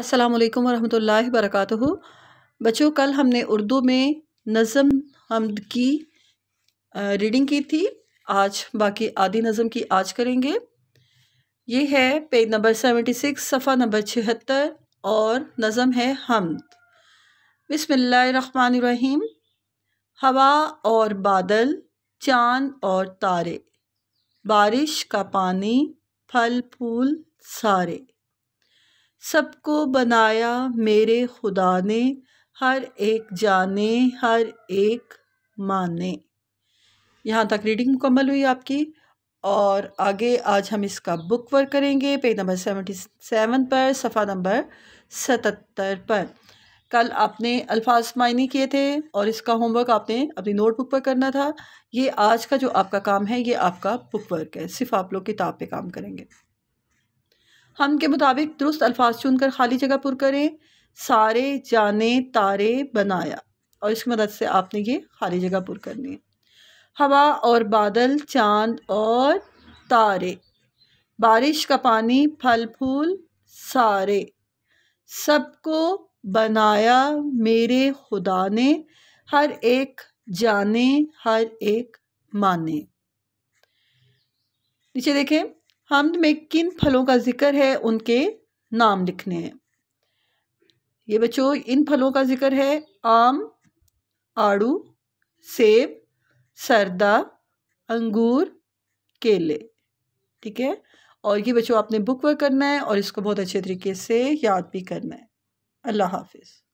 अस्सलाम वालेकुम वरहमतुल्लाहि वबरकातुहू बच्चों कल हमने उर्दू में नज़म हमद की रीडिंग की थी आज बाकी आधी नज़म की आज करेंगे ये है पेज नंबर सेवेंटी सिक्स सफ़ा नंबर छिहत्तर और नज़म है हमद बिसमीम हवा और बादल चाँद और तारे बारिश का पानी फल फूल सारे सबको बनाया मेरे खुदा ने हर एक जाने हर एक माने यहाँ तक रीडिंग मुकम्मल हुई आपकी और आगे आज हम इसका बुक वर्क करेंगे पेज नंबर सेवेंटी सेवन पर सफ़ा नंबर सतर पर कल आपने अल्फाज मायने किए थे और इसका होमवर्क आपने अपनी नोटबुक पर करना था ये आज का जो आपका काम है ये आपका बुक वर्क है सिर्फ आप लोग किताब पे काम करेंगे हम के मुताबिक दुरुस्त अल्फाज चुनकर खाली जगह पुर करें सारे जाने तारे बनाया और इसकी मदद से आपने ये खाली जगह पुर करनी है हवा और बादल चांद और तारे बारिश का पानी फल फूल सारे सबको बनाया मेरे खुदा ने हर एक जाने हर एक माने नीचे देखें हमद में किन फलों का ज़िक्र है उनके नाम लिखने हैं ये बच्चों इन फलों का ज़िक्र है आम आड़ू सेब सरदा अंगूर केले ठीक है और ये बच्चों आपने बुक वर्क करना है और इसको बहुत अच्छे तरीके से याद भी करना है अल्लाह हाफिज़